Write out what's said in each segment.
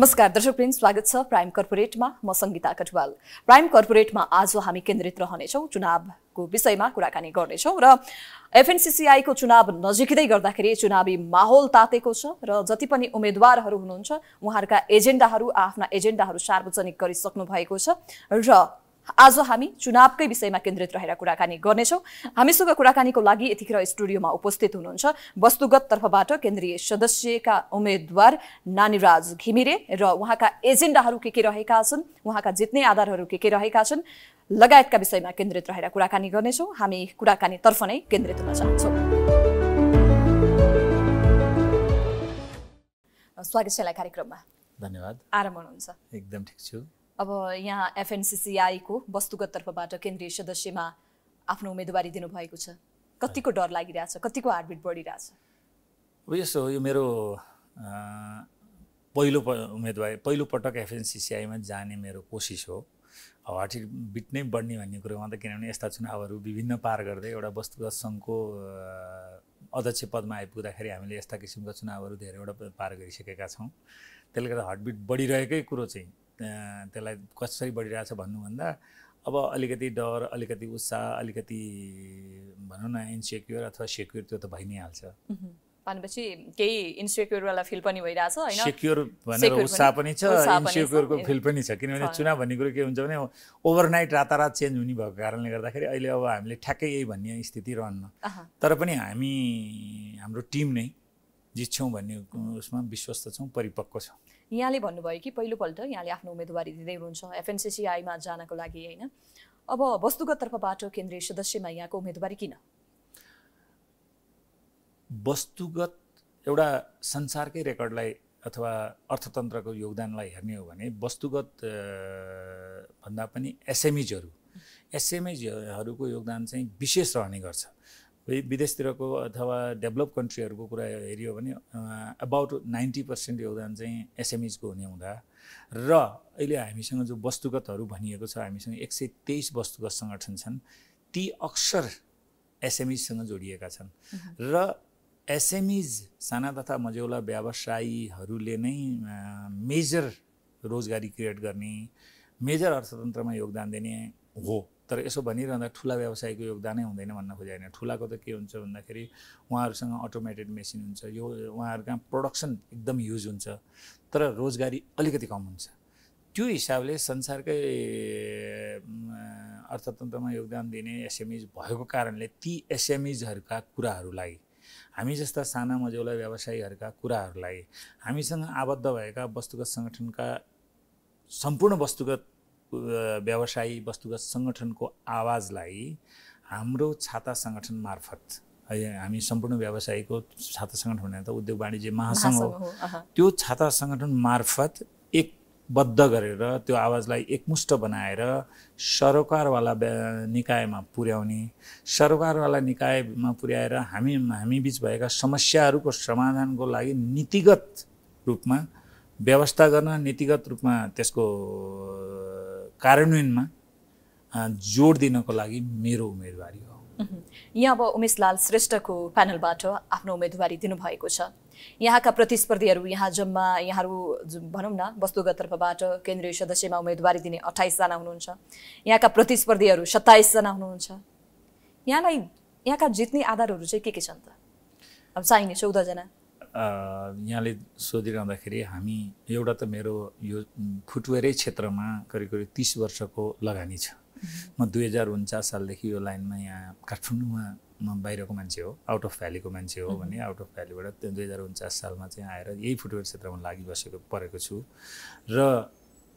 नमस्कार दर्शक प्रिन्स स्वागत छ प्राइम कर्पोरेटमा म सङ्गीता कटवाल प्राइम कर्पोरेटमा आज हामी केन्द्रित रहनेछौँ चुनावको विषयमा कुराकानी गर्नेछौँ र एफएनसिसिआईको चुनाव नजिकै गर्दाखेरि चुनावी माहौल तातेको छ र जति पनि उम्मेद्वारहरू हुनुहुन्छ उहाँहरूका एजेन्डाहरू आफ्ना एजेन्डाहरू सार्वजनिक गरिसक्नु भएको छ र आज हामी चुनावकै विषयमा केन्द्रित रहेर कुराकानी गर्नेछौँ हामीसँग कुराकानीको लागि यतिखेर स्टुडियोमा उपस्थित हुनुहुन्छ वस्तुगत तर्फबाट केन्द्रीय सदस्यका उम्मेद्वार नानीराज घिमिरे र उहाँका एजेन्डाहरू के के रहेका छन् उहाँका जित्ने आधारहरू के के रहेका छन् लगायतका विषयमा केन्द्रित रहेर कुराकानी गर्नेछौँ हामी कुराकानीतर्फ नै केन्द्रित हुन चाहन्छौँ स्वागत छ कार्यक्रममा धन्यवाद आराम हुनुहुन्छ एकदम ठिक छु अब यहाँ एफएनसिसिआईको वस्तुगत तर्फबाट केन्द्रीय सदस्यमा आफ्नो उम्मेदवारी दिनुभएको छ कतिको डर लागिरहेछ कतिको हार्टबिट बढिरहेछ अब यसो यो मेरो पहिलो उम्मेदवार पहिलो पटक एफएनसिसिआईमा जाने मेरो कोसिस हो हार्टबिट बिट नै बढ्ने भन्ने कुरोमा त किनभने यस्ता चुनावहरू विभिन्न पार गर्दै एउटा वस्तुगत सङ्घको अध्यक्ष पदमा आइपुग्दाखेरि हामीले यस्ता किसिमका चुनावहरू धेरैवटा पार गरिसकेका छौँ त्यसले गर्दा हार्टबिट बढिरहेकै कुरो चाहिँ त्यसलाई कसरी बढिरहेछ भन्नुभन्दा अब अलिकति डर अलिकति उत्साह अलिकति भनौँ न इन्सेक्योर अथवा सेक्योर त्यो त भइ नै हाल्छ भनेपछि केही इन्सेक्योरवाला फिल पनि भइरहेछ छ सेक्योर भनेर उत्साह पनि छ इन्सेक्योरको फिल पनि छ किनभने चुनाव भन्ने कुरो के हुन्छ भने ओभरनाइट रातारात चेन्ज हुने भएको कारणले गर्दाखेरि अहिले अब हामीले ठ्याक्कै यही भन्ने स्थिति रहन्न तर पनि हामी हाम्रो टिम नै जित्छौँ भन्ने उसमा विश्वस्त छौँ परिपक्व छौँ यहाँले भन्नुभयो कि पहिलोपल्ट यहाँले आफ्नो उम्मेदवारी दिँदै हुनुहुन्छ एफएनसिसिआईमा जानको लागि होइन अब वस्तुगत तर्फबाट केन्द्रीय सदस्यमा यहाँको उम्मेदवारी किन वस्तुगत एउटा संसारकै रेकर्डलाई अथवा अर्थतन्त्रको योगदानलाई हेर्ने हो भने वस्तुगत भन्दा पनि एसएमइजहरू एसएमइजहरूको योगदान चाहिँ विशेष रहने गर्छ विदेशतिरको अथवा डेभलप कन्ट्रीहरूको कुरा हेऱ्यो भने अबाउट नाइन्टी पर्सेन्ट योगदान चाहिँ एसएमइजको हुने हुँदा र अहिले हामीसँग जो वस्तुगतहरू भनिएको छ हामीसँग एक सय तेइस वस्तुगत सङ्गठन छन् ती अक्सर एसएमइजसँग जोडिएका छन् र एसएमइज साना तथा मझौला व्यवसायीहरूले नै मेजर रोजगारी क्रिएट गर्ने मेजर अर्थतन्त्रमा योगदान दिने हो तर यसो भनिरहँदा ठुला व्यवसायको योगदानै हुँदैन भन्न खोजे होइन ठुलाको त के हुन्छ भन्दाखेरि उहाँहरूसँग अटोमेटेड मेसिन हुन्छ यो उहाँहरूका प्रडक्सन एकदम युज हुन्छ तर रोजगारी अलिकति कम हुन्छ त्यो हिसाबले संसारकै अर्थतन्त्रमा योगदान दिने एसएमइज भएको कारणले ती एसएमइजहरूका कुराहरूलाई हामी जस्ता साना मजौला व्यवसायीहरूका कुराहरूलाई हामीसँग आबद्ध भएका वस्तुगत सङ्गठनका सम्पूर्ण वस्तुगत व्यवसायी वस्तुगत सङ्गठनको आवाजलाई हाम्रो छाता सङ्गठन मार्फत हामी सम्पूर्ण व्यवसायीको छाता सङ्गठन भने त उद्योग वाणिज्य महासङ्घ हो त्यो छाता सङ्गठन मार्फत एकबद्ध गरेर त्यो आवाजलाई एकमुष्ट बनाएर सरकारवाला निकायमा पुर्याउने सरकारवाला निकायमा पुर्याएर हामी हामी बिच भएका समस्याहरूको समाधानको लागि नीतिगत रूपमा व्यवस्था गर्न नीतिगत रूपमा त्यसको कार्यान्वयनमा जोड दिनको लागि मेरो उम्मेदवारी हो यहाँ अब उमेश लाल श्रेष्ठको प्यानलबाट आफ्नो उम्मेदवारी दिनुभएको छ यहाँका प्रतिस्पर्धीहरू यहाँ जम्मा यहाँहरू भनौँ न वस्तुगत तर्फबाट केन्द्रीय सदस्यमा उम्मेदवारी दिने अठाइसजना हुनुहुन्छ यहाँका प्रतिस्पर्धीहरू सत्ताइसजना हुनुहुन्छ यहाँलाई यहाँका जित्ने आधारहरू चाहिँ के के छन् त अब चाहिने चौधजना यहाँले सोधिरहँदाखेरि हामी एउटा त मेरो यो फुटवेयरै क्षेत्रमा करिब करिब तिस वर्षको लगानी छ म दुई हजार उन्चास सालदेखि यो लाइनमा यहाँ काठमाडौँमा म बाहिरको मान्छे हो आउट अफ भ्यालीको मान्छे हो भने आउट अफ भ्यालीबाट दुई हजार उन्चास सालमा चाहिँ आएर यही फुटवेयर क्षेत्रमा लागि बसेको परेको छु र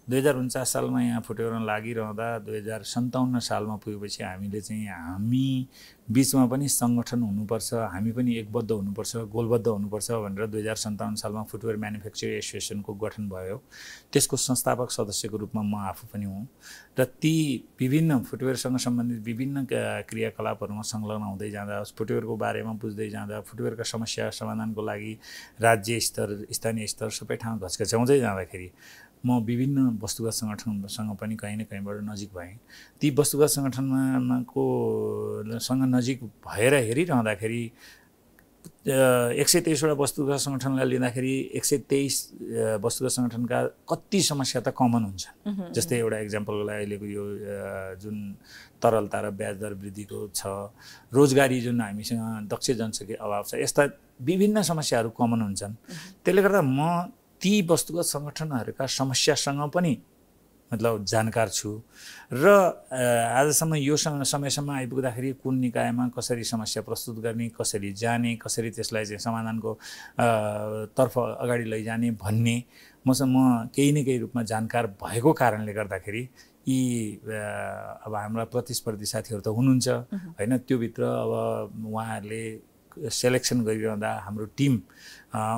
दुई हजार उन्चास सालमा यहाँ फुटेर लागिरहँदा दुई हजार सन्ताउन्न सालमा पुगेपछि हामीले चाहिँ हामी बिचमा पनि सङ्गठन हुनुपर्छ हामी पनि एकबद्ध हुनुपर्छ गोलबद्ध हुनुपर्छ भनेर दुई हजार सन्ताउन्न सालमा फुटवेयर म्यानुफ्याक्चर एसोसिएसनको गठन भयो त्यसको संस्थापक सदस्यको रूपमा म आफू पनि हुँ र ती विभिन्न फुटवेयरसँग सम्बन्धित विभिन्न क्रियाकलापहरूमा संलग्न हुँदै जाँदा फुटवेयरको बारेमा बुझ्दै जाँदा फुटवेयरका समस्या समाधानको लागि राज्य स्तर स्थानीय स्तर सबै ठाउँ घचघच्याउँदै जाँदाखेरि म विभिन्न वस्तुगत सङ्गठनसँग पनि कहीँ न कहीँबाट नजिक भएँ ती वस्तुगत सङ्गठनमा को सँग नजिक भएर हेरिरहँदाखेरि एक सय तेइसवटा वस्तुगत सङ्गठनलाई लिँदाखेरि एक सय तेइस वस्तुगत सङ्गठनका कति समस्या त कमन हुन्छ जस्तै एउटा इक्जाम्पलको लागि अहिलेको यो जुन तरलता र ब्याज दर वृद्धिको छ रोजगारी जुन हामीसँग दक्ष जनसङ्ख्या अभाव छ यस्ता विभिन्न समस्याहरू कमन हुन्छन् त्यसले गर्दा म ती वस्तुगत सङ्गठनहरूका समस्यासँग पनि मतलब जानकार छु र आजसम्म यो समयसम्म आइपुग्दाखेरि कुन निकायमा कसरी समस्या प्रस्तुत गर्ने कसरी जाने कसरी त्यसलाई चाहिँ समाधानको तर्फ अगाडि लैजाने भन्ने मसँग म केही न केही रूपमा जानकार भएको कारणले गर्दाखेरि यी अब हाम्रा प्रतिस्पर्धी साथीहरू त हुनुहुन्छ होइन त्योभित्र अब उहाँहरूले सेलेक्सन गरिरहँदा हाम्रो टिम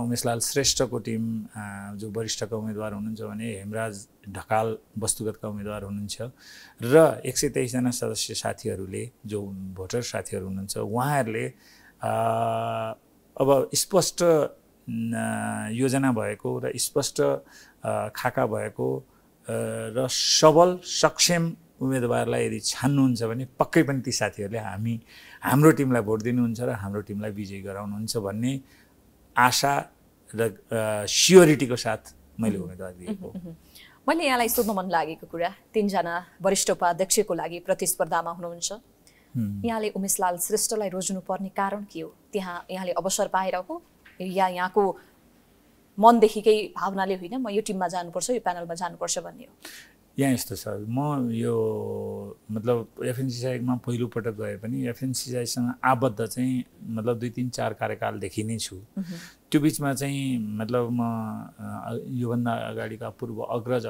उमेशलाल श्रेष्ठको टिम जो वरिष्ठका उम्मेदवार हुनुहुन्छ भने हेमराज ढकाल वस्तुगतका उम्मेदवार हुनुहुन्छ र एक सय तेइसजना सदस्य साथीहरूले जो भोटर साथीहरू हुनुहुन्छ उहाँहरूले अब स्पष्ट योजना भएको र स्पष्ट खाका भएको र सबल सक्षम उम्मेदवारलाई यदि छान्नुहुन्छ भने पक्कै पनि ती साथीहरूले हामी हाम्रो टिमलाई भोट दिनुहुन्छ र हाम्रो टिमलाई विजयी गराउनुहुन्छ भन्ने आशा र स्योरिटीको साथ मैले उम्मेदवार दिएको मैले यहाँलाई सोध्नु मन लागेको कुरा तिनजना वरिष्ठ उपाध्यक्षको लागि प्रतिस्पर्धामा हुनुहुन्छ यहाँले उमेशलाल श्रेष्ठलाई रोज्नुपर्ने कारण के हो त्यहाँ यहाँले अवसर पाएर हो या यहाँको मनदेखिकै भावनाले होइन म यो टिममा जानुपर्छ यो प्यानलमा जानुपर्छ भन्ने हो यहाँ यस्तो छ म यो मतलब एफएनसिआईमा पहिलोपटक गए पनि एफएनसिआईसँग आबद्ध चाहिँ मतलब दुई तिन चार कार्यकालदेखि नै छु त्यो बिचमा चाहिँ मतलब म योभन्दा अगाडिका पूर्व अग्रज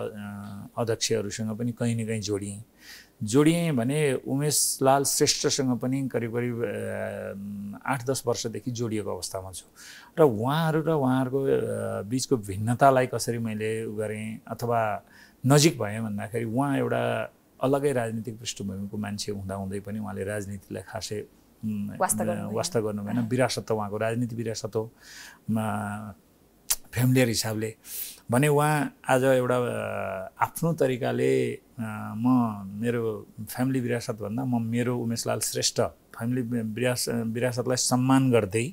अध्यक्षहरूसँग पनि कहीँ न कहीँ जोडिएँ जोडिएँ भने उमेश लाल श्रेष्ठसँग पनि करिब करिब आठ दस वर्षदेखि जोडिएको अवस्थामा छु र उहाँहरू र उहाँहरूको बिचको भिन्नतालाई कसरी मैले गरेँ अथवा नजिक भएँ भन्दाखेरि उहाँ एउटा अलग्गै राजनीतिक पृष्ठभूमिको मान्छे हुँदाहुँदै पनि उहाँले राजनीतिलाई खासै वास्तव गर्नु भएन विरासत त उहाँको राजनीति विरासत हो फेमिलियर हिसाबले भने उहाँ आज एउटा आफ्नो तरिकाले म मेरो फ्यामिली विरासतभन्दा म मेरो उमेशलाल श्रेष्ठ फ्यामिली विरास विरासतलाई सम्मान गर्दै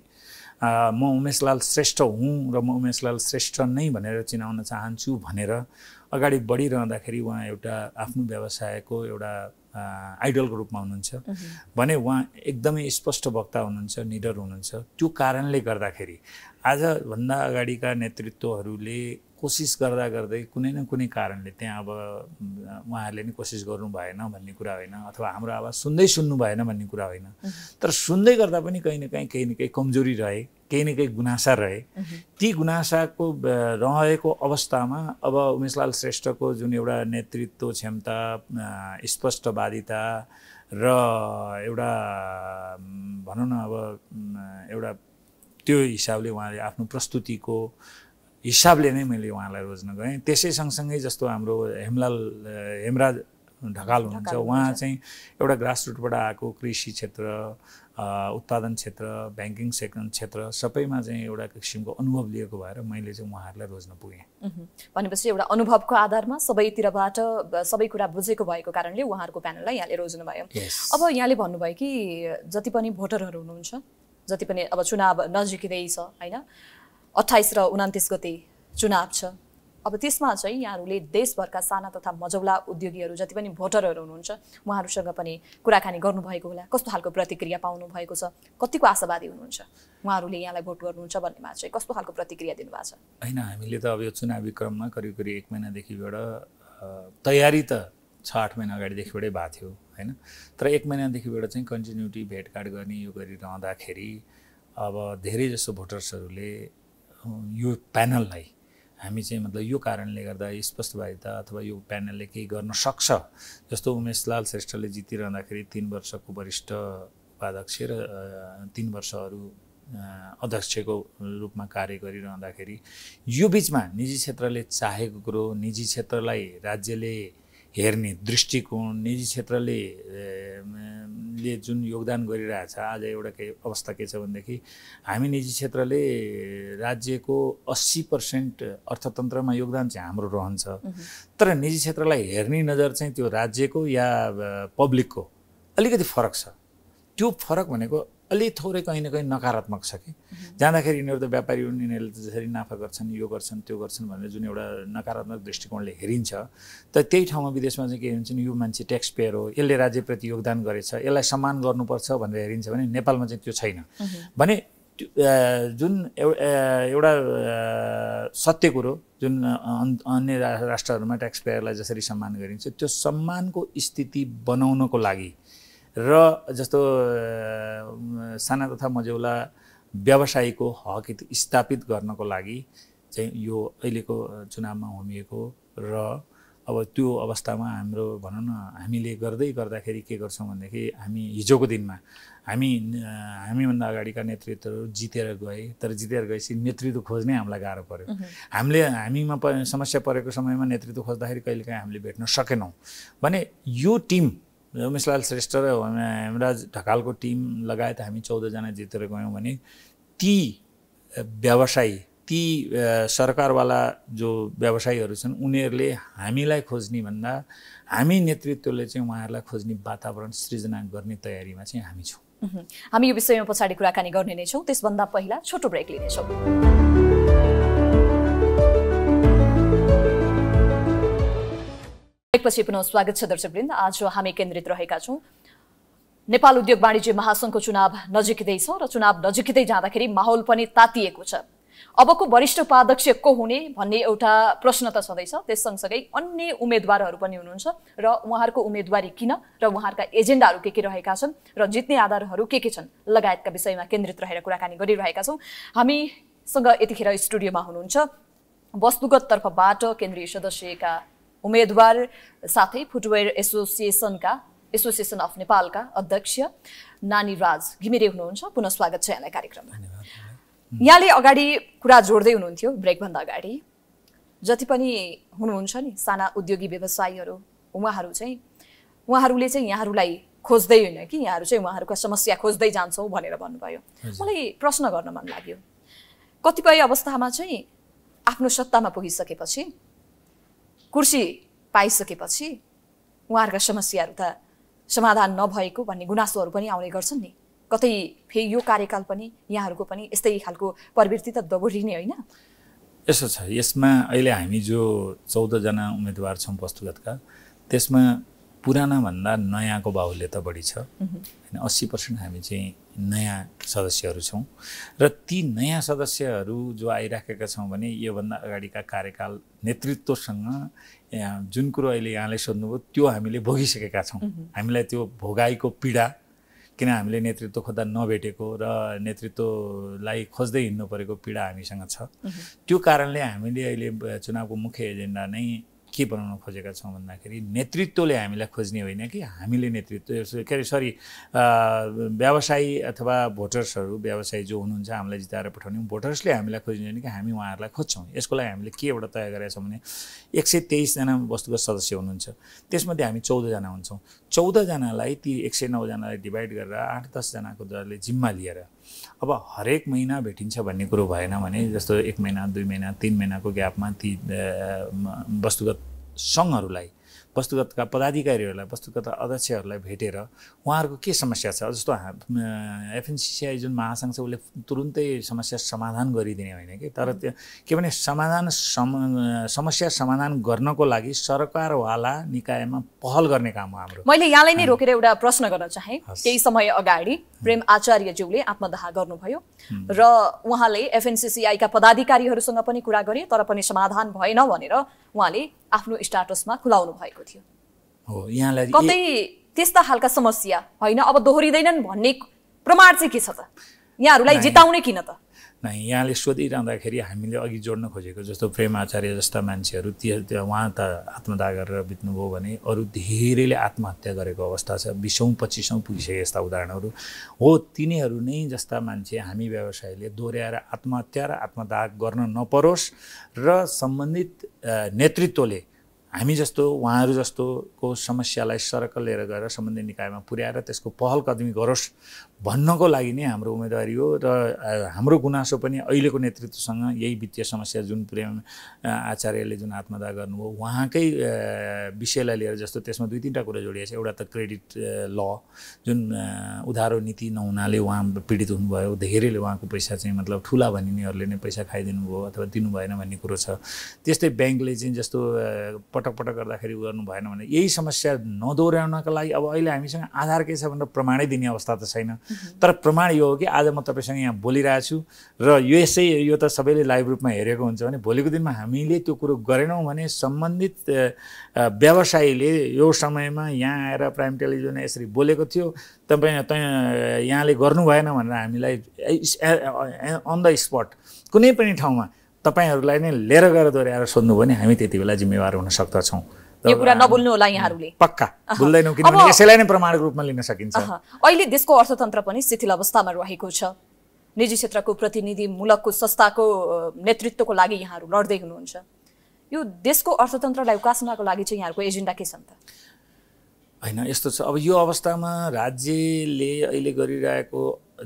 म उमेशलाल श्रेष्ठ हुँ र म उमेशलाल श्रेष्ठ नै भनेर चिनाउन चाहन्छु भनेर अगाडि बढिरहँदाखेरि उहाँ एउटा आफ्नो व्यवसायको एउटा आइडलको रूपमा हुनुहुन्छ भने उहाँ एकदमै स्पष्ट वक्ता हुनुहुन्छ निडर हुनुहुन्छ त्यो कारणले गर्दाखेरि आजभन्दा अगाडिका नेतृत्वहरूले कोसिस गर्दा गर्दै कुनै न कुनै कारणले त्यहाँ अब उहाँहरूले नि कोसिस गर्नु भएन भन्ने कुरा होइन अथवा हाम्रो आवाज सुन्दै सुन्नु भएन भन्ने कुरा होइन तर सुन्दै गर्दा पनि कहीँ न कहीँ केही न केही कमजोरी रहे केही न केही गुनासा रहे ती गुनासाको रहेको अवस्थामा अब उमेशलाल श्रेष्ठको जुन एउटा नेतृत्व क्षमता स्पष्टवादिता र एउटा भनौँ न अब एउटा त्यो हिसाबले उहाँले आफ्नो प्रस्तुतिको हिसाबले नै मैले उहाँलाई रोज्न गएँ त्यसै सँगसँगै जस्तो हाम्रो हेमलाल हेमराज ढकाल हुनुहुन्छ उहाँ चाहिँ एउटा ग्रास ग्रासरुटबाट आएको कृषि क्षेत्र उत्पादन क्षेत्र ब्याङ्किङ सेक्टर क्षेत्र सबैमा चाहिँ एउटा किसिमको अनुभव लिएको भएर मैले चाहिँ उहाँहरूलाई रोज्न पुगेँ भनेपछि एउटा अनुभवको आधारमा सबैतिरबाट सबै कुरा बुझेको भएको कारणले उहाँहरूको प्यानललाई यहाँले रोज्नुभयो अब यहाँले भन्नुभयो कि जति पनि भोटरहरू हुनुहुन्छ जति पनि अब चुनाव नजिकै छ होइन अठाइस र उनातिस गते चुनाव छ अब त्यसमा चाहिँ यहाँहरूले देशभरका साना तथा मझौला उद्योगीहरू जति पनि भोटरहरू हुनुहुन्छ उहाँहरूसँग पनि कुराकानी गर्नुभएको होला कस्तो खालको प्रतिक्रिया पाउनु भएको छ कतिको आशावादी हुनुहुन्छ उहाँहरूले यहाँलाई भोट गर्नुहुन्छ भन्नेमा चाहिँ कस्तो खालको प्रतिक्रिया दिनुभएको छ होइन हामीले त अब यो चुनावी क्रममा करिब करिब एक महिनादेखिबाट तयारी त छ आठ महिना अगाडिदेखिबाटै भएको थियो होइन तर एक महिनादेखिबाट चाहिँ कन्टिन्युटी भेटघाट गर्ने यो गरिरहँदाखेरि अब धेरैजसो भोटर्सहरूले यो प्यानललाई हामी चाहिँ मतलब यो कारणले गर्दा स्पष्ट त अथवा यो प्यानलले केही गर्न सक्छ जस्तो उमेश लाल श्रेष्ठले जितिरहँदाखेरि तिन वर्षको वरिष्ठ उपाध्यक्ष र तिन वर्षहरू अध्यक्षको रूपमा कार्य गरिरहँदाखेरि यो बिचमा निजी क्षेत्रले चाहेको कुरो निजी क्षेत्रलाई राज्यले हेर्ने दृष्टिकोण निजी क्षेत्रले ले जुन योगदान गरिरहेछ आज एउटा के अवस्था के छ भनेदेखि हामी निजी क्षेत्रले राज्यको अस्सी पर्सेन्ट अर्थतन्त्रमा योगदान चाहिँ हाम्रो रहन्छ तर निजी क्षेत्रलाई हेर्ने नजर चाहिँ त्यो राज्यको या पब्लिकको अलिकति फरक छ त्यो फरक भनेको अलि थोरै कहीँ न कहीँ नकारात्मक छ कि जाँदाखेरि यिनीहरू त व्यापारी हुन् यिनीहरूले त जसरी नाफा गर्छन् यो गर्छन् त्यो गर्छन् भनेर जुन एउटा नकारात्मक दृष्टिकोणले हेरिन्छ त त्यही ठाउँमा विदेशमा चाहिँ के हुन्छ नि यो मान्छे ट्याक्स पेयर हो यसले राज्यप्रति योगदान गरेछ यसलाई सम्मान गर्नुपर्छ भनेर हेरिन्छ भने नेपालमा चाहिँ त्यो छैन भने जुन एउटा सत्य कुरो जुन अन्य राष्ट्रहरूमा ट्याक्स पेयरलाई जसरी सम्मान गरिन्छ त्यो सम्मानको स्थिति बनाउनको लागि र जस्तो साना तथा मझौला व्यवसायीको हक स्थापित गर्नको लागि चाहिँ यो अहिलेको चुनावमा होमिएको र अब त्यो अवस्थामा हाम्रो भनौँ न हामीले गर्दै गर्दाखेरि के गर्छौँ भनेदेखि हामी हिजोको दिनमा हामी हामीभन्दा अगाडिका नेतृत्वहरू जितेर गए तर जितेर गएपछि नेतृत्व खोज्नै हामीलाई गाह्रो पऱ्यो हामीले हामीमा प समस्या परेको समयमा नेतृत्व खोज्दाखेरि कहिलेकाहीँ हामीले भेट्न सकेनौँ भने यो टिम उमेशलाल श्रेष्ठ र हेमराज ढकालको टिम लगायत हामी चौधजना जितेर गयौँ भने ती व्यवसायी ती सरकारवाला जो व्यवसायीहरू छन् उनीहरूले हामीलाई खोज्ने भन्दा हामी नेतृत्वले चाहिँ उहाँहरूलाई खोज्ने वातावरण सृजना गर्ने तयारीमा चाहिँ हामी छौँ हामी यो विषयमा पछाडि कुराकानी गर्ने नै छौँ त्यसभन्दा पहिला छोटो ब्रेक लिनेछौँ ब्रेकपछि पुनः स्वागत छ दर्शकवृन्द आज हामी केन्द्रित रहेका छौँ नेपाल उद्योग वाणिज्य महासङ्घको चुनाव नजिकदैछ छ र चुनाव नजिकदै जाँदाखेरि माहौल पनि तातिएको छ अबको वरिष्ठ उपाध्यक्ष को हुने भन्ने एउटा प्रश्न त छँदैछ त्यस सँगसँगै अन्य उम्मेद्वारहरू पनि हुनुहुन्छ र उहाँहरूको उम्मेदवारी किन र उहाँहरूका एजेन्डाहरू के के रहेका छन् र जित्ने आधारहरू के के छन् लगायतका विषयमा केन्द्रित रहेर कुराकानी गरिरहेका छौँ हामीसँग यतिखेर स्टुडियोमा हुनुहुन्छ वस्तुगत तर्फबाट केन्द्रीय सदस्यका उम्मेदवार साथै फुटवेयर एसोसिएसनका एसोसिएसन अफ नेपालका अध्यक्ष नानी राज घिमिरे हुनुहुन्छ पुनः स्वागत छ यहाँलाई कार्यक्रममा यहाँले अगाडि कुरा जोड्दै हुनुहुन्थ्यो ब्रेकभन्दा अगाडि जति पनि हुनुहुन्छ नि साना उद्योगी व्यवसायीहरू उहाँहरू चाहिँ उहाँहरूले चाहिँ यहाँहरूलाई खोज्दै होइन कि यहाँहरू चाहिँ उहाँहरूको समस्या खोज्दै जान्छौँ भनेर भन्नुभयो मलाई प्रश्न गर्न मन लाग्यो कतिपय अवस्थामा चाहिँ आफ्नो सत्तामा पुगिसकेपछि कुर्सी पाइसकेपछि उहाँहरूका समस्याहरू त समाधान नभएको भन्ने गुनासोहरू पनि आउने गर्छन् नि कतै फेरि यो कार्यकाल पनि यहाँहरूको पनि यस्तै खालको प्रवृत्ति त दोहोरिने होइन यसो छ यसमा अहिले हामी जो चौधजना उम्मेदवार छौँ वस्तुगतका त्यसमा भन्दा नयाँको बाहुल्यता बढी छ होइन अस्सी पर्सेन्ट हामी चाहिँ नयाँ सदस्यहरू छौँ र ती नयाँ सदस्यहरू जो आइराखेका छौँ भने योभन्दा अगाडिका कार्यकाल नेतृत्वसँग जुन कुरो अहिले यहाँले सोध्नुभयो त्यो हामीले भोगिसकेका छौँ हामीलाई त्यो भोगाएको पीडा किन हामीले नेतृत्व खोज्दा नभेटेको र नेतृत्वलाई खोज्दै हिँड्नु परेको पीडा हामीसँग छ त्यो कारणले हामीले अहिले चुनावको मुख्य एजेन्डा नै के बनाउन खोजेका छौँ भन्दाखेरि नेतृत्वले हामीलाई खोज्ने होइन कि हामीले नेतृत्व के अरे सरी व्यवसायी अथवा भोटर्सहरू व्यवसायी जो हुनुहुन्छ हामीलाई जिताएर पठाउने भोटर्सले हामीलाई खोज्ने होइन कि हामी उहाँहरूलाई खोज्छौँ यसको लागि हामीले के एउटा तय गरेका छौँ भने एक सय तेइसजना वस्तुगत सदस्य हुनुहुन्छ त्यसमध्ये हामी चौधजना हुन्छौँ चौधजनालाई ती एक सय नौजनालाई डिभाइड गरेर आठ दसजनाको दरले जिम्मा लिएर अब हरेक महिना भेटिन्छ भन्ने कुरो भएन भने जस्तो एक महिना दुई महिना तिन महिनाको ग्यापमा ती वस्तुगत सङ्घहरूलाई वस्तुगतका पदाधिकारीहरूलाई वस्तुगत अध्यक्षहरूलाई भेटेर उहाँहरूको के समस्या छ जस्तो एफएनसिसिआई जुन महासङ्घ छ उसले तुरुन्तै समस्या समाधान गरिदिने होइन कि तर त्यो के भने समाधान सम समस्या समाधान गर्नको लागि सरकारवाला निकायमा पहल गर्ने काम हो हाम्रो मैले यहाँलाई नै रोकेर एउटा प्रश्न गर्न चाहेँ केही समय अगाडि प्रेम आचार्यज्यूले आत्मदाह गर्नुभयो र उहाँले एफएनसिसिआईका पदाधिकारीहरूसँग पनि कुरा गरे तर पनि समाधान भएन भनेर उहाँले आफ्नो स्टाटसमा खुलाउनु भएको थियो हो यहाँलाई कतै त्यस्ता खालका समस्या होइन अब दोहोरिँदैनन् भन्ने प्रमाण चाहिँ के छ त यहाँहरूलाई जिताउने किन त यहाँले सोधिरहँदाखेरि हामीले अघि जोड्न खोजेको जस्तो प्रेम आचार्य जस्ता मान्छेहरू त्यो उहाँ त आत्मदाह गरेर बित्नुभयो भने अरू धेरैले आत्महत्या गरेको अवस्था छ बिसौँ पच्चिसौँ पुगिसके यस्ता उदाहरणहरू हो तिनीहरू नै जस्ता मान्छे हामी व्यवसायले दोहोऱ्याएर आत्महत्या र आत्मदाह गर्न नपरोस् र सम्बन्धित नेतृत्वले हामी जस्तो उहाँहरू जस्तोको समस्यालाई सरकल लिएर गएर सम्बन्धित निकायमा पुर्याएर त्यसको पहल कदमी गरोस् भन्नको लागि नै हाम्रो उम्मेदवारी हो र हाम्रो गुनासो पनि अहिलेको नेतृत्वसँग यही वित्तीय समस्या जुन प्रेम आचार्यले जुन आत्मदा गर्नुभयो उहाँकै विषयलाई लिएर जस्तो त्यसमा दुई तिनवटा कुरा जोडिएको छ एउटा त क्रेडिट ल जुन उधारो नीति नहुनाले उहाँ पीडित हुनुभयो धेरैले उहाँको पैसा चाहिँ मतलब ठुला भनिनेहरूले नै पैसा खाइदिनु भयो अथवा दिनु भएन भन्ने कुरो छ त्यस्तै ब्याङ्कले चाहिँ जस्तो पटक पटक गर्दाखेरि गर्नु भएन भने यही समस्या नदोहोऱ्याउनको लागि अब अहिले हामीसँग आधार के छ भनेर प्रमाणै दिने अवस्था त छैन तर प्रमाण यो हो कि आज म तपाईँसँग यहाँ बोलिरहेको छु र यो यसै यो त सबैले लाइभ रूपमा हेरेको हुन्छ भने भोलिको दिनमा हामीले त्यो कुरो गरेनौँ भने सम्बन्धित व्यवसायीले यो समयमा यहाँ आएर प्राइम टेलिभिजन यसरी बोलेको थियो तपाईँ यहाँले गर्नु भएन भनेर हामीलाई अन द स्पट कुनै पनि ठाउँमा तपाईँहरूलाई नै लिएर गएर दोहोऱ्याएर सोध्नु भने हामी त्यति बेला जिम्मेवार हुन सक्दछौँ यो कुरा नबोल्नु होला यहाँहरूले पक्का बोल्दैनौँ किनभने यसैलाई नै प्रमाणको रूपमा लिन सकिन्छ अहिले देशको अर्थतन्त्र पनि शिथिल अवस्थामा रहेको छ निजी क्षेत्रको प्रतिनिधि मूलकको संस्थाको नेतृत्वको लागि यहाँहरू लड्दै हुनुहुन्छ यो देशको अर्थतन्त्रलाई उकास्नको लागि चाहिँ यहाँहरूको एजेन्डा के छन् त होइन यस्तो छ अब यो अवस्थामा राज्यले अहिले गरिरहेको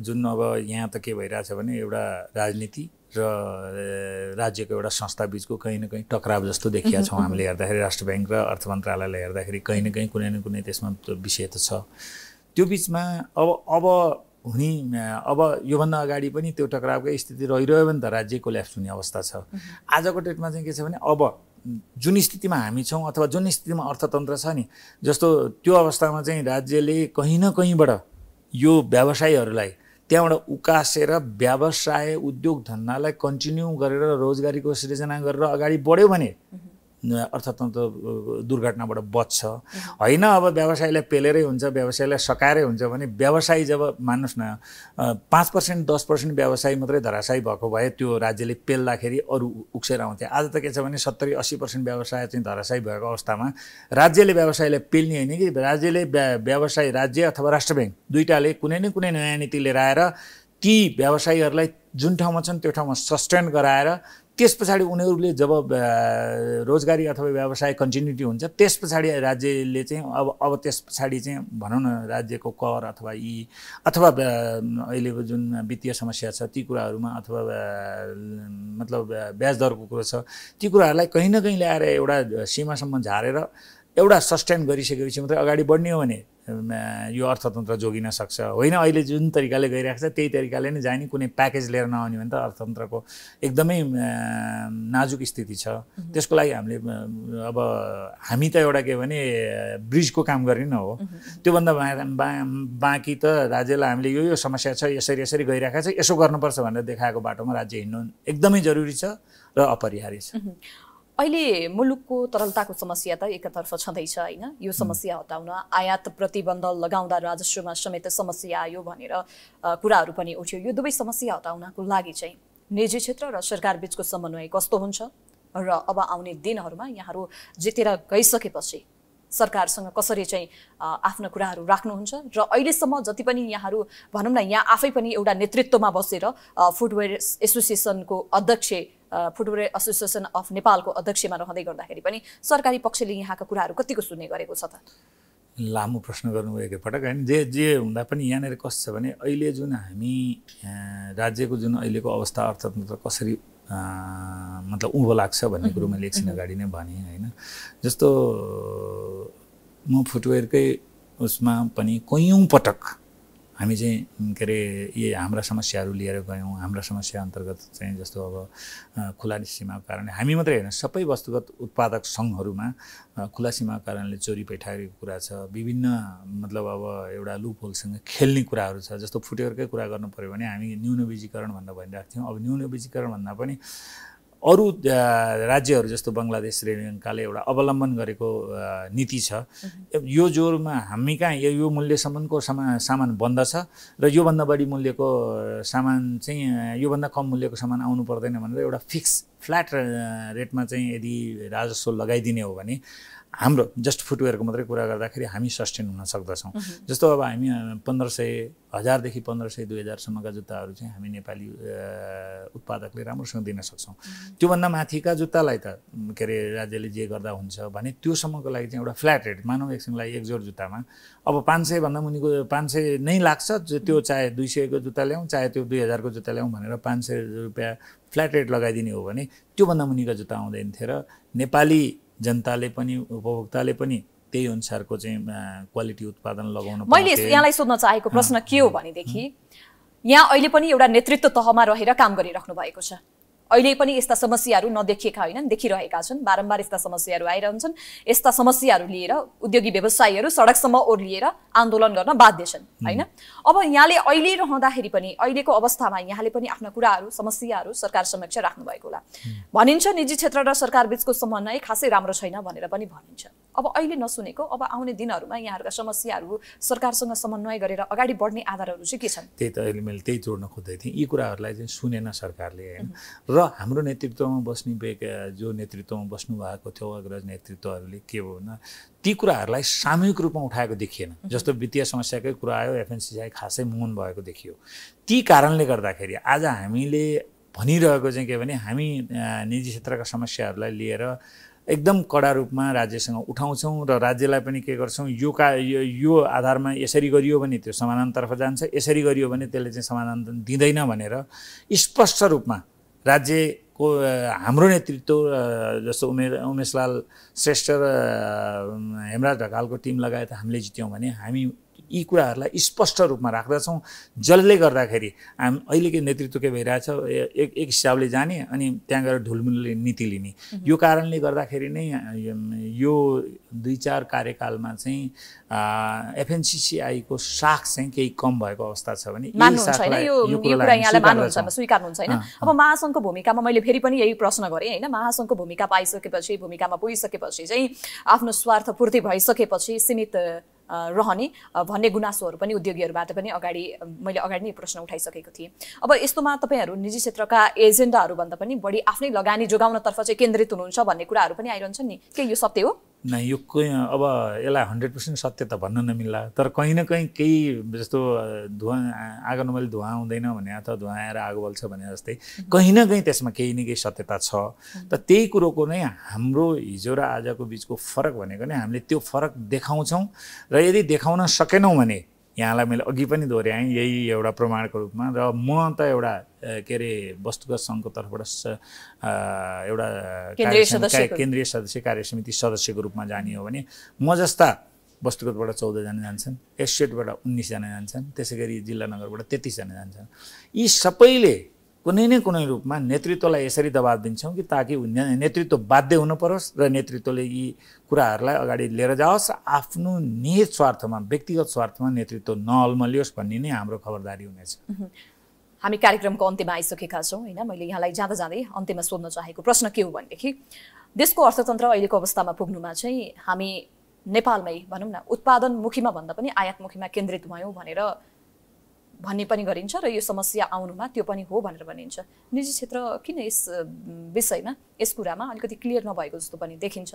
जुन अब यहाँ त के भइरहेछ भने एउटा राजनीति र राज्यको एउटा संस्थाबिचको कहीँ न कहीँ टक्राव जस्तो देखिया छौँ हामीले हेर्दाखेरि राष्ट्र ब्याङ्क र अर्थ मन्त्रालयलाई हेर्दाखेरि कहीँ न कहीँ कुनै न कुनै त्यसमा विषय त छ त्यो बिचमा अब अब हुने अब योभन्दा अगाडि पनि त्यो टक्रावकै स्थिति रहिरह्यो भने त राज्य कोल्याप्स हुने अवस्था छ आजको डेटमा चाहिँ के छ भने अब जुन स्थितिमा हामी छौँ अथवा जुन स्थितिमा अर्थतन्त्र छ नि जस्तो त्यो अवस्थामा चाहिँ राज्यले कहीँ न कहीँबाट यो व्यवसायीहरूलाई त्यहाँबाट उकासेर व्यवसाय उद्योग धन्दालाई कन्टिन्यू गरेर रोजगारीको सृजना गरेर अगाडि बढ्यो भने अर्थतन्त्र दुर्घटनाबाट बच्छ होइन अब व्यवसायलाई पेलेरै हुन्छ व्यवसायलाई सकाएरै हुन्छ भने व्यवसाय जब मान्नुहोस् न पाँच पर्सेन्ट दस पर्सेन्ट व्यवसाय मात्रै धराशायी भएको भए त्यो राज्यले पेल्दाखेरि अरू उक्सेर आउँथ्यो आज त के छ भने सत्तरी अस्सी पर्सेन्ट व्यवसाय चाहिँ धराशायी भएको अवस्थामा राज्यले व्यवसायलाई पेल्ने होइन कि राज्यले व्यवसाय राज्य अथवा राष्ट्र ब्याङ्क दुइटाले कुनै न कुनै नयाँ नीति लिएर आएर ती व्यवसायीहरूलाई जुन ठाउँमा छन् त्यो ठाउँमा सस्टेन गराएर त्यस पछाडि उनीहरूले जब रोजगारी अथवा व्यवसाय कन्टिन्युटी हुन्छ त्यस पछाडि राज्यले चाहिँ अब अब त्यस पछाडि चाहिँ भनौँ न राज्यको कर अथवा यी अथवा अहिले जुन वित्तीय समस्या छ ती कुराहरूमा अथवा मतलब ब्याज दरको कुरो छ ती कुराहरूलाई कहीँ न कहीँ ल्याएर एउटा सीमासम्म झारेर एउटा सस्टेन गरिसकेपछि मात्रै अगाडि बढ्ने हो भने यो अर्थतन्त्र जोगिन सक्छ होइन अहिले जुन तरिकाले गइरहेको छ त्यही तरिकाले नै जाने कुनै प्याकेज लिएर नआउने भने त अर्थतन्त्रको एकदमै नाजुक स्थिति छ त्यसको लागि हामीले अब हामी त एउटा के भने ब्रिजको काम गर्ने न हो त्योभन्दा बाँकी त राज्यलाई हामीले यो यो समस्या छ यसरी यसरी गइरहेको छ यसो गर्नुपर्छ भनेर देखाएको बाटोमा राज्य हिँड्नु एकदमै जरुरी छ र अपरिहार्य छ अहिले मुलुकको तरलताको समस्या त एकतर्फ छँदैछ होइन यो समस्या हटाउन आयात प्रतिबन्ध लगाउँदा राजस्वमा समेत समस्या आयो भनेर कुराहरू पनि उठ्यो यो दुवै समस्या हटाउनको लागि चाहिँ निजी क्षेत्र र सरकार बिचको समन्वय कस्तो हुन्छ र अब आउने दिनहरूमा यहाँहरू जितेर गइसकेपछि सरकारसँग कसरी चाहिँ आफ्ना कुराहरू राख्नुहुन्छ र अहिलेसम्म जति पनि यहाँहरू भनौँ न यहाँ आफै पनि एउटा नेतृत्वमा बसेर फुटवेयर एसोसिएसनको अध्यक्ष फुटबल एसोसिएसन अफ नेपालको अध्यक्षमा रहँदै गर्दाखेरि पनि सरकारी पक्षले यहाँका कुराहरू कतिको सुन्ने गरेको छ त लामो प्रश्न गर्नुभएको पटक होइन जे जे हुँदा पनि यहाँनिर कस्तो छ भने अहिले जुन हामी राज्यको जुन अहिलेको अवस्था अर्थतन्त्र कसरी मतलब उँभो लाग्छ भन्ने कुरो मैले एकछिन अगाडि नै भने होइन जस्तो म फुटवेयरकै उसमा पनि कैयौँ पटक हामी चाहिँ के अरे यी हाम्रा समस्याहरू लिएर गयौँ हाम्रा समस्या अन्तर्गत चाहिँ जस्तो अब खुला सीमाको कारणले हामी मात्रै होइन सबै वस्तुगत उत्पादक सङ्घहरूमा खुला सीमाको कारणले चोरी पैठाएको कुरा छ विभिन्न मतलब अब एउटा होलसँग खेल्ने कुराहरू छ जस्तो फुटेरकै कुरा गर्नु पऱ्यो भने हामी न्यूनबीजीकरण भनेर भनिरहेको थियौँ अब न्यूनबीजीकरण भन्दा पनि अरू राज्यहरू जस्तो बङ्गलादेश श्रीलङ्काले एउटा अवलम्बन गरेको नीति छ यो जोरमा हामी कहाँ यो मूल्यसम्मको सामा सामान बन्द छ र योभन्दा बढी मूल्यको सामान चाहिँ योभन्दा कम मूल्यको सामान आउनु पर्दैन भनेर एउटा फिक्स फ्ल्याट रेटमा चाहिँ यदि राजस्व लगाइदिने हो भने हाम्रो जस्ट फुटवेयरको मात्रै कुरा गर्दाखेरि हामी सस्टेन हुन सक्दछौँ जस्तो अब हामी पन्ध्र सय हजारदेखि पन्ध्र सय दुई हजारसम्मका जुत्ताहरू चाहिँ हामी नेपाली उत्पादकले राम्रोसँग दिन सक्छौँ त्योभन्दा माथिका जुत्तालाई त के अरे राज्यले जे गर्दा हुन्छ भने त्योसम्मको लागि चाहिँ एउटा फ्ल्याट रेट मानव एकछिनलाई एक जुत्तामा अब पाँच सयभन्दा मुनिको पाँच सय नै लाग्छ त्यो चाहे दुई सयको जुत्ता ल्याउँ चाहे त्यो दुई हजारको जुत्ता ल्याउँ भनेर पाँच सय रुपियाँ फ्ल्याट रेट लगाइदिने हो भने त्योभन्दा मुनिको जुत्ता आउँदैन थियो र नेपाली जनताले पनि उपभोक्ताले पनि त्यही अनुसारको चाहिँ क्वालिटी उत्पादन लगाउनु मैले यहाँलाई सोध्न चाहेको प्रश्न के हो भनेदेखि यहाँ अहिले पनि एउटा नेतृत्व तहमा रहेर काम गरिराख्नु भएको छ अहिले पनि यस्ता समस्याहरू नदेखिएका होइनन् देखिरहेका छन् बारम्बार यस्ता समस्याहरू आइरहन्छन् यस्ता समस्याहरू लिएर उद्योगी व्यवसायीहरू सडकसम्म ओर्लिएर आन्दोलन गर्न बाध्य छन् होइन अब यहाँले अहिले रहँदाखेरि पनि अहिलेको अवस्थामा यहाँले पनि आफ्ना कुराहरू समस्याहरू सरकार समक्ष राख्नुभएको होला भनिन्छ निजी क्षेत्र र सरकार बिचको समन्वय खासै राम्रो छैन भनेर पनि भनिन्छ अब अहिले नसुनेको अब आउने दिनहरूमा यहाँहरूका समस्याहरू सरकारसँग समन्वय गरेर अगाडि बढ्ने आधारहरू चाहिँ के छन् त्यही त अहिले मैले त्यही जोड्न खोज्दै थिएँ यी कुराहरूलाई चाहिँ सुनेन सरकारले होइन र हाम्रो नेतृत्वमा बस्ने व्यक्ति जो नेतृत्वमा बस्नुभएको थियो अग्रज नेतृत्वहरूले के भयो भन्दा ती कुराहरूलाई सामूहिक रूपमा उठाएको देखिएन जस्तो वित्तीय समस्याकै कुरा आयो एफएनसिसिआई खासै मौन भएको देखियो ती कारणले गर्दाखेरि आज हामीले भनिरहेको चाहिँ के भने हामी निजी क्षेत्रका समस्याहरूलाई लिएर एकदम कडा रूपमा राज्यसँग उठाउँछौँ र राज्यलाई पनि के गर्छौँ यो का यो, यो आधारमा यसरी गरियो भने त्यो समाधानतर्फ जान्छ यसरी गरियो भने त्यसले चाहिँ समाधान दिँदैन भनेर स्पष्ट रूपमा राज्यको हाम्रो नेतृत्व जस्तो उमेर उमेशलाल श्रेष्ठ र हेमराज ढकालको टिम लगायत हामीले जित्यौँ भने हामी यी कुराहरूलाई स्पष्ट रूपमा राख्दछौँ जसले गर्दाखेरि हाम अहिलेकै नेतृत्व के भइरहेछ एक एक हिसाबले जाने अनि त्यहाँ गएर ढुलमुलले नीति लिने यो कारणले गर्दाखेरि नै यो दुई चार कार्यकालमा चाहिँ एफएनसिसिआईको साख चाहिँ केही कम भएको अवस्था छ भने अब महासङ्घको भूमिकामा मैले फेरि पनि यही प्रश्न गरेँ होइन महासङ्घको भूमिका पाइसकेपछि भूमिकामा पुगिसकेपछि चाहिँ आफ्नो स्वार्थ पूर्ति भइसकेपछि सीमित रहने भन्ने गुनासोहरू पनि उद्योगीहरूबाट पनि अगाडि मैले अगाडि नै प्रश्न उठाइसकेको थिएँ अब यस्तोमा तपाईँहरू निजी क्षेत्रका एजेन्डाहरूभन्दा पनि बढी आफ्नै लगानी जोगाउनतर्फ चाहिँ केन्द्रित हुनुहुन्छ भन्ने कुराहरू पनि आइरहन्छन् नि के यो सत्य हो न यो अब यसलाई हन्ड्रेड पर्सेन्ट सत्य त भन्न नमिल्ला तर कहीँ न कहीँ केही जस्तो धुवा आगो मैले धुवा आउँदैन भने अथवा धुवा आएर आगो बल्छ भने जस्तै कहीँ न कहीँ त्यसमा केही न केही सत्यता छ त त्यही कुरोको नै हाम्रो हिजो र आजको बिचको फरक भनेको नै हामीले त्यो फरक देखाउँछौँ र यदि देखाउन सकेनौँ भने यहाँलाई मैले अघि पनि दोहोऱ्याएँ यही एउटा प्रमाणको रूपमा र म त एउटा के अरे वस्तुगत सङ्घको तर्फबाट एउटा केन्द्रीय सदस्य कार्य समिति सदस्यको रूपमा जाने हो भने म जस्ता वस्तुगतबाट चौधजना जान्छन् एससेटबाट उन्नाइसजना जान्छन् त्यसै गरी जिल्ला नगरबाट तेत्तिसजना जान्छन् यी सबैले कुनै न कुनै रूपमा नेतृत्वलाई यसरी दबाब दिन्छौँ कि ताकि नेतृत्व बाध्य हुनु परोस् र नेतृत्वले यी कुराहरूलाई अगाडि लिएर जाओस् आफ्नो निहित स्वार्थमा व्यक्तिगत स्वार्थमा नेतृत्व नअल्मलियोस् भन्ने नै हाम्रो खबरदारी हुनेछ हामी कार्यक्रमको अन्त्यमा आइसकेका छौँ होइन मैले यहाँलाई जाँदा जाँदै अन्त्यमा सोध्न चाहेको प्रश्न के हो भनेदेखि देशको अर्थतन्त्र अहिलेको अवस्थामा पुग्नुमा चाहिँ हामी नेपालमै भनौँ न उत्पादनमुखीमा भन्दा पनि आयातमुखीमा केन्द्रित भयौँ भनेर भन्ने पनि गरिन्छ र यो समस्या आउनुमा त्यो पनि हो भनेर भनिन्छ निजी क्षेत्र किन यस विषयमा यस कुरामा अलिकति क्लियर नभएको जस्तो पनि देखिन्छ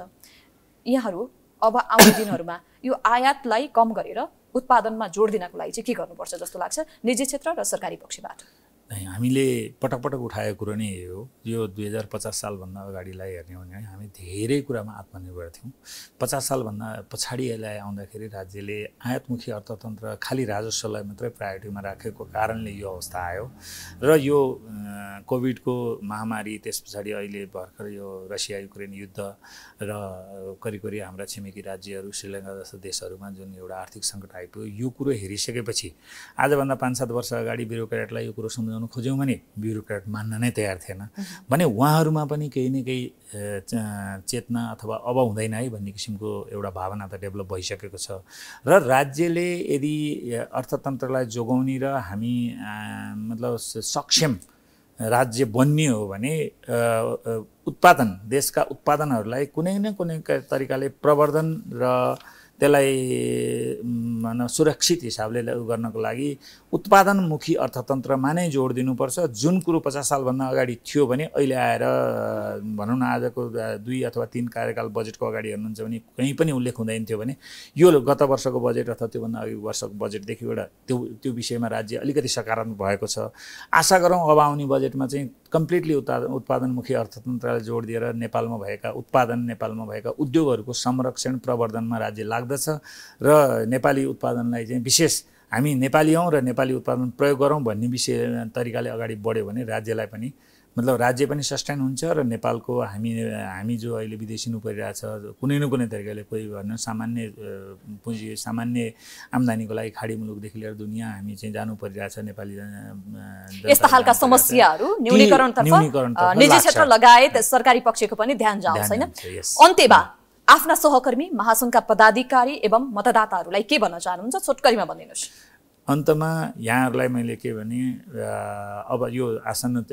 यहाँहरू अब आउने दिनहरूमा यो आयातलाई कम गरेर उत्पादनमा जोड दिनको लागि चाहिँ के गर्नुपर्छ जस्तो लाग्छ निजी क्षेत्र र सरकारी पक्षबाट हामीले पटक पटक उठाएको कुरो नै यही हो यो दुई हजार पचास सालभन्दा अगाडिलाई हेर्ने हो भने हामी धेरै कुरामा आत्मनिर्भर थियौँ पचास सालभन्दा पछाडि यसलाई आउँदाखेरि राज्यले आयातमुखी अर्थतन्त्र खालि राजस्वलाई मात्रै प्रायोरिटीमा राखेको कारणले यो अवस्था आयो र यो कोभिडको महामारी त्यस पछाडि अहिले भर्खर यो रसिया युक्रेन युद्ध र करिबकरी हाम्रा छिमेकी राज्यहरू श्रीलङ्का जस्ता देशहरूमा जुन एउटा आर्थिक सङ्कट आइपुग्यो यो कुरो हेरिसकेपछि आजभन्दा पाँच सात वर्ष अगाडि ब्युरोक्रेटलाई यो कुरो सम्झाउनु बनाउनु खोज्यौँ भने ब्युरोक्राट मान्न नै तयार थिएन भने उहाँहरूमा पनि केही न केही चेतना अथवा अब हुँदैन है भन्ने किसिमको एउटा भावना त डेभलप भइसकेको छ र राज्यले यदि अर्थतन्त्रलाई जोगाउने र हामी मतलब सक्षम राज्य बन्ने हो भने उत्पादन देशका उत्पादनहरूलाई कुनै न कुनै तरिकाले प्रवर्धन र त्यसलाई सुरक्षित हिसाबले उ गर्नको लागि उत्पादनमुखी अर्थतन्त्रमा नै जोड दिनुपर्छ जुन कुरो पचास सालभन्दा अगाडि थियो भने अहिले आएर भनौँ न आजको दुई अथवा तिन कार्यकाल बजेटको अगाडि हेर्नुहुन्छ भने कहीँ पनि उल्लेख हुँदैन थियो भने यो गत वर्षको बजेट अथवा त्योभन्दा अघि वर्षको बजेटदेखि एउटा त्यो त्यो विषयमा राज्य अलिकति सकारात्मक भएको छ आशा गरौँ अब आउने बजेटमा चाहिँ कम्प्लिटली उत्पादन उत्पादनमुखी अर्थतन्त्रलाई जोड दिएर नेपालमा भएका उत्पादन नेपालमा भएका उद्योगहरूको संरक्षण प्रवर्धनमा राज्य लाग्दछ पर्दछ र नेपाली उत्पादनलाई चाहिँ विशेष हामी नेपाली हौँ र नेपाली उत्पादन प्रयोग गरौँ भन्ने विषय तरिकाले अगाडि बढ्यो भने राज्यलाई पनि मतलब राज्य पनि सस्टेन हुन्छ र नेपालको हामी हामी जो अहिले विदेशी परिरहेछ कुनै न कुनै तरिकाले कोही भएन सामान्य पुँजी सामान्य आम्दानीको लागि खाडी मुलुकदेखि लिएर दुनियाँ हामी चाहिँ जानु परिरहेछ नेपाली यस्ता खालका समस्याहरू न्यूनीकरण निजी क्षेत्र लगायत सरकारी पक्षको पनि ध्यान जाओस् होइन अन्त्यमा आफ्ना सहकर्मी महासङ्घका पदाधिकारी एवं मतदाताहरूलाई के भन्न चाहनुहुन्छ छोटकरीमा भनिदिनुहोस् अन्तमा यहाँहरूलाई मैले के भने अब यो आसन्न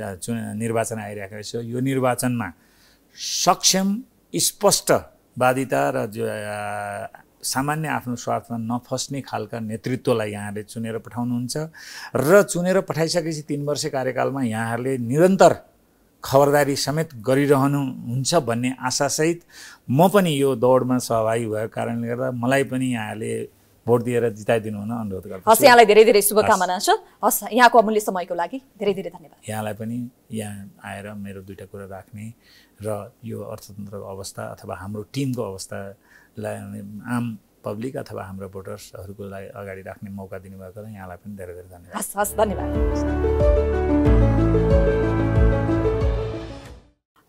निर्वाचन आइरहेको छ यो निर्वाचनमा सक्षम स्पष्ट स्पष्टवादिता र सामान्य आफ्नो स्वार्थमा नफस्ने खालका नेतृत्वलाई यहाँले चुनेर पठाउनुहुन्छ र चुनेर पठाइसकेपछि तिन वर्ष कार्यकालमा यहाँहरूले निरन्तर खबरदारी समेत गरिरहनु हुन्छ भन्ने आशासहित म पनि यो दौडमा सहभागी भएको कारणले गर्दा मलाई पनि यहाँले भोट दिएर जिताइदिनु हुन अनुरोध गर्छु हस् यहाँलाई धेरै धेरै शुभकामना छ हस् यहाँको अमूल्य समयको लागि धेरै धेरै धन्यवाद यहाँलाई पनि यहाँ आएर मेरो दुइटा कुरा राख्ने र यो अर्थतन्त्रको अवस्था अथवा हाम्रो टिमको अवस्थालाई आम पब्लिक अथवा हाम्रो भोटर्सहरूको लागि अगाडि राख्ने मौका दिनुभएकोलाई यहाँलाई पनि धेरै धेरै धन्यवाद हस् हस् धन्यवाद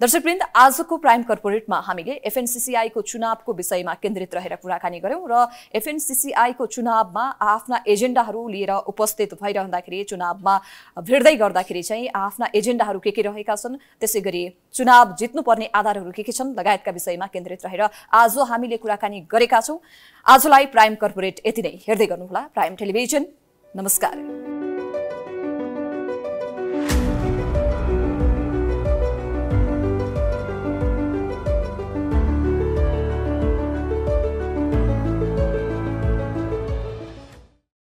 दर्शकवृन्द आजको प्राइम कर्पोरेटमा हामीले एफएनसिसिआईको चुनावको विषयमा केन्द्रित रहेर कुराकानी गऱ्यौँ र एफएनसिसिआईको चुनावमा आफ्ना एजेन्डाहरू लिएर उपस्थित भइरहँदाखेरि चुनावमा भिड्दै गर्दाखेरि चाहिँ आफ्ना एजेन्डाहरू के के रहेका छन् त्यसै गरी चुनाव जित्नुपर्ने आधारहरू के के छन् लगायतका विषयमा केन्द्रित रहेर आज हामीले कुराकानी गरेका छौँ आजलाई प्राइम कर्पोरेट यति नै हेर्दै गर्नुहोला प्राइम टेलिभिजन नमस्कार